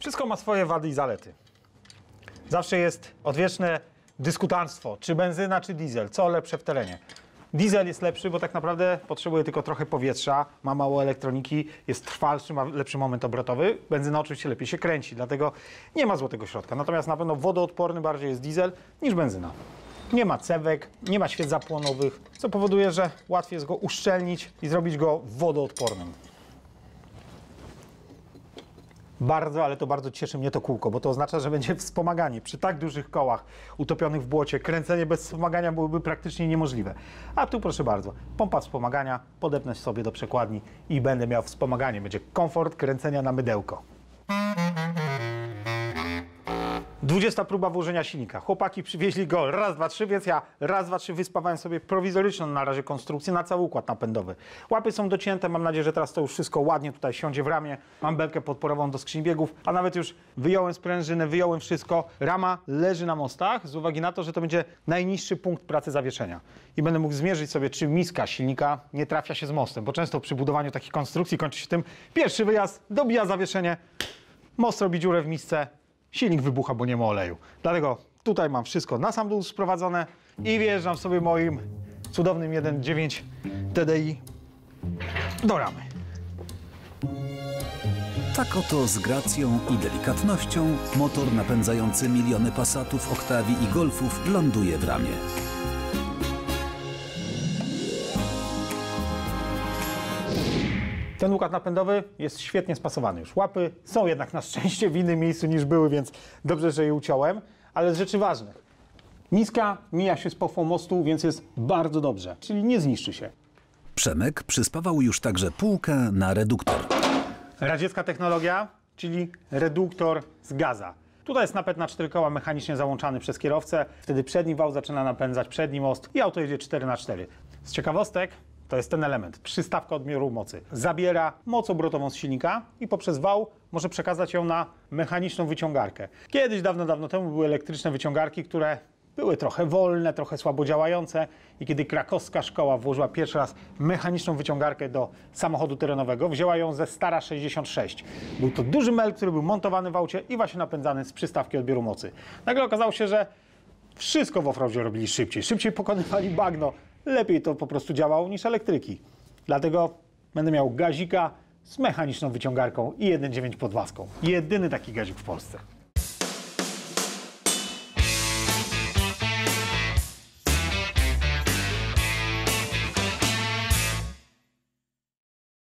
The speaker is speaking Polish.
Wszystko ma swoje wady i zalety. Zawsze jest odwieczne dyskutanstwo, czy benzyna, czy diesel, co lepsze w terenie. Diesel jest lepszy, bo tak naprawdę potrzebuje tylko trochę powietrza, ma mało elektroniki, jest trwalszy, ma lepszy moment obrotowy. Benzyna oczywiście lepiej się kręci, dlatego nie ma złotego środka. Natomiast na pewno wodoodporny bardziej jest diesel niż benzyna. Nie ma cewek, nie ma świec zapłonowych, co powoduje, że łatwiej jest go uszczelnić i zrobić go wodoodpornym. Bardzo, ale to bardzo cieszy mnie to kółko, bo to oznacza, że będzie wspomaganie. Przy tak dużych kołach utopionych w błocie, kręcenie bez wspomagania byłoby praktycznie niemożliwe. A tu proszę bardzo, pompa wspomagania, podepnę sobie do przekładni i będę miał wspomaganie. Będzie komfort kręcenia na mydełko. 20 próba włożenia silnika. Chłopaki przywieźli go raz, dwa, trzy, więc ja raz, dwa, trzy wyspawałem sobie prowizoryczną na razie konstrukcję na cały układ napędowy. Łapy są docięte, mam nadzieję, że teraz to już wszystko ładnie tutaj siądzie w ramię. Mam belkę podporową do skrzyni biegów, a nawet już wyjąłem sprężynę, wyjąłem wszystko. Rama leży na mostach z uwagi na to, że to będzie najniższy punkt pracy zawieszenia. I będę mógł zmierzyć sobie, czy miska silnika nie trafia się z mostem, bo często przy budowaniu takich konstrukcji kończy się tym pierwszy wyjazd, dobija zawieszenie, most robi dziurę w misce, silnik wybucha, bo nie ma oleju. Dlatego tutaj mam wszystko na sam dół sprowadzone i wjeżdżam sobie moim cudownym 1.9 TDI do ramy. Tak oto z gracją i delikatnością motor napędzający miliony pasatów, oktawi i golfów ląduje w ramie. Ten układ napędowy jest świetnie spasowany już. Łapy są jednak na szczęście w innym miejscu niż były, więc dobrze, że je uciąłem. Ale z rzeczy ważnych. Niska mija się z pochwą mostu, więc jest bardzo dobrze, czyli nie zniszczy się. Przemek przyspawał już także półkę na reduktor. Radziecka technologia, czyli reduktor z gaza. Tutaj jest napęd na cztery koła mechanicznie załączany przez kierowcę, wtedy przedni wał zaczyna napędzać przedni most i auto jedzie 4 na 4 Z ciekawostek, to jest ten element. Przystawka odmiaru mocy. Zabiera moc obrotową z silnika i poprzez wał może przekazać ją na mechaniczną wyciągarkę. Kiedyś, dawno, dawno temu były elektryczne wyciągarki, które były trochę wolne, trochę słabo działające i kiedy krakowska szkoła włożyła pierwszy raz mechaniczną wyciągarkę do samochodu terenowego, wzięła ją ze Stara 66. Był to duży mel, który był montowany w aucie i właśnie napędzany z przystawki odbioru mocy. Nagle okazało się, że wszystko w offroadzie robili szybciej. Szybciej pokonywali bagno, lepiej to po prostu działało niż elektryki. Dlatego będę miał gazika z mechaniczną wyciągarką i 1.9 podwaską. Jedyny taki gazik w Polsce.